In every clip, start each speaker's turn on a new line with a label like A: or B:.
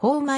A: ホーマ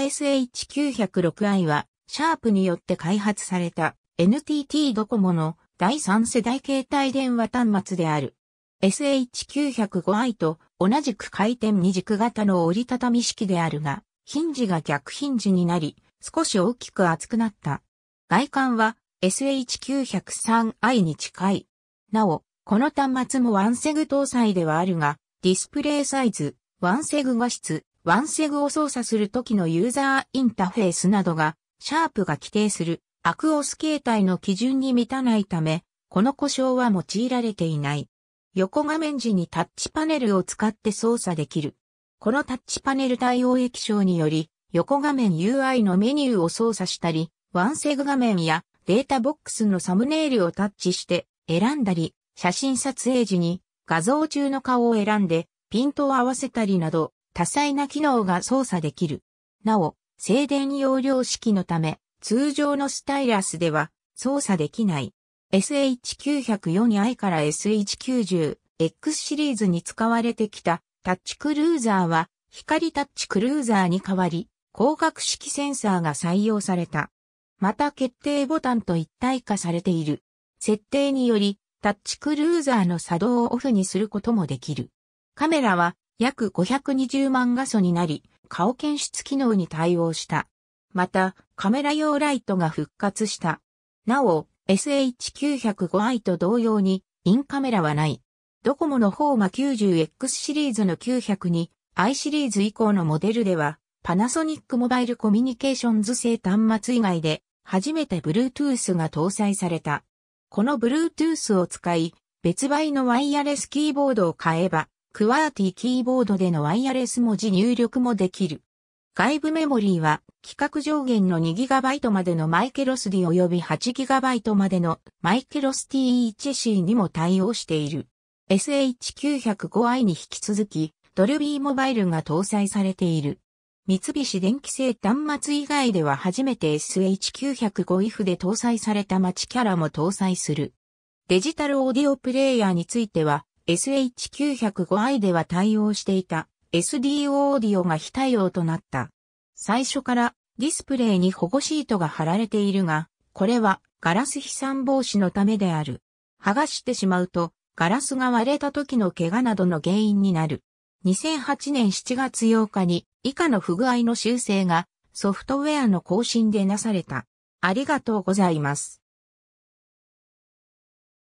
A: SH906i は、シャープによって開発された NTT ドコモの第3世代携帯電話端末である。SH905i と同じく回転二軸型の折りたたみ式であるが、ヒンジが逆ヒンジになり、少し大きく厚くなった。外観は SH903i に近い。なお、この端末もワンセグ搭載ではあるが、ディスプレイサイズ、ワンセグ画質、ワンセグを操作するときのユーザーインターフェースなどが、シャープが規定するアクオス形態の基準に満たないため、この故障は用いられていない。横画面時にタッチパネルを使って操作できる。このタッチパネル対応液晶により、横画面 UI のメニューを操作したり、ワンセグ画面やデータボックスのサムネイルをタッチして選んだり、写真撮影時に画像中の顔を選んでピントを合わせたりなど多彩な機能が操作できる。なお、静電容量式のため、通常のスタイラスでは操作できない。SH904i から SH90X シリーズに使われてきたタッチクルーザーは光タッチクルーザーに代わり光学式センサーが採用された。また決定ボタンと一体化されている。設定によりタッチクルーザーの作動をオフにすることもできる。カメラは約520万画素になり、顔検出機能に対応した。また、カメラ用ライトが復活した。なお、SH905i と同様に、インカメラはない。ドコモのホーマ 90X シリーズの900に、i シリーズ以降のモデルでは、パナソニックモバイルコミュニケーションズ製端末以外で、初めて Bluetooth が搭載された。この Bluetooth を使い、別売のワイヤレスキーボードを買えば、クワーティキーボードでのワイヤレス文字入力もできる。外部メモリーは規格上限の 2GB までのマイケロス D 及び 8GB までのマイケロス T1C にも対応している。SH905i に引き続き、ドルビーモバイルが搭載されている。三菱電機製端末以外では初めて SH905IF で搭載されたマチキャラも搭載する。デジタルオーディオプレイヤーについては、SH905i では対応していた SD オーディオが非対応となった。最初からディスプレイに保護シートが貼られているが、これはガラス飛散防止のためである。剥がしてしまうとガラスが割れた時の怪我などの原因になる。2008年7月8日に以下の不具合の修正がソフトウェアの更新でなされた。ありがとうございます。